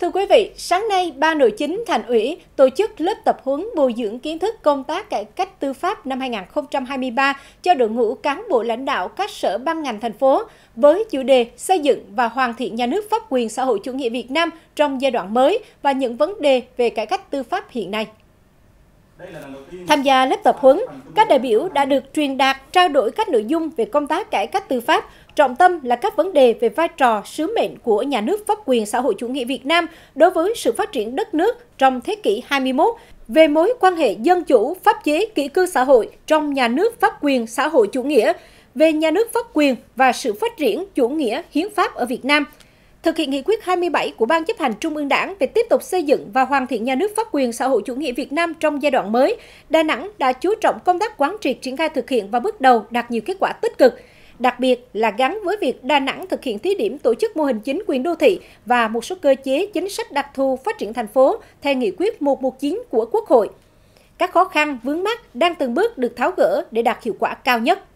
Thưa quý vị, sáng nay, Ban Nội chính Thành ủy tổ chức lớp tập huấn bồi dưỡng kiến thức công tác cải cách tư pháp năm 2023 cho đội ngũ cán bộ lãnh đạo các sở ban ngành thành phố với chủ đề xây dựng và hoàn thiện nhà nước pháp quyền xã hội chủ nghĩa Việt Nam trong giai đoạn mới và những vấn đề về cải cách tư pháp hiện nay. Tham gia lớp tập huấn, các đại biểu đã được truyền đạt trao đổi các nội dung về công tác cải cách tư pháp, trọng tâm là các vấn đề về vai trò, sứ mệnh của nhà nước pháp quyền xã hội chủ nghĩa Việt Nam đối với sự phát triển đất nước trong thế kỷ 21, về mối quan hệ dân chủ, pháp chế, kỹ cư xã hội trong nhà nước pháp quyền xã hội chủ nghĩa, về nhà nước pháp quyền và sự phát triển chủ nghĩa hiến pháp ở Việt Nam – thực hiện nghị quyết 27 của Ban chấp hành Trung ương Đảng về tiếp tục xây dựng và hoàn thiện nhà nước pháp quyền xã hội chủ nghĩa Việt Nam trong giai đoạn mới, Đà Nẵng đã chú trọng công tác quán triệt triển khai thực hiện và bước đầu đạt nhiều kết quả tích cực, đặc biệt là gắn với việc Đà Nẵng thực hiện thí điểm tổ chức mô hình chính quyền đô thị và một số cơ chế chính sách đặc thù phát triển thành phố theo nghị quyết 119 của Quốc hội. Các khó khăn, vướng mắt đang từng bước được tháo gỡ để đạt hiệu quả cao nhất.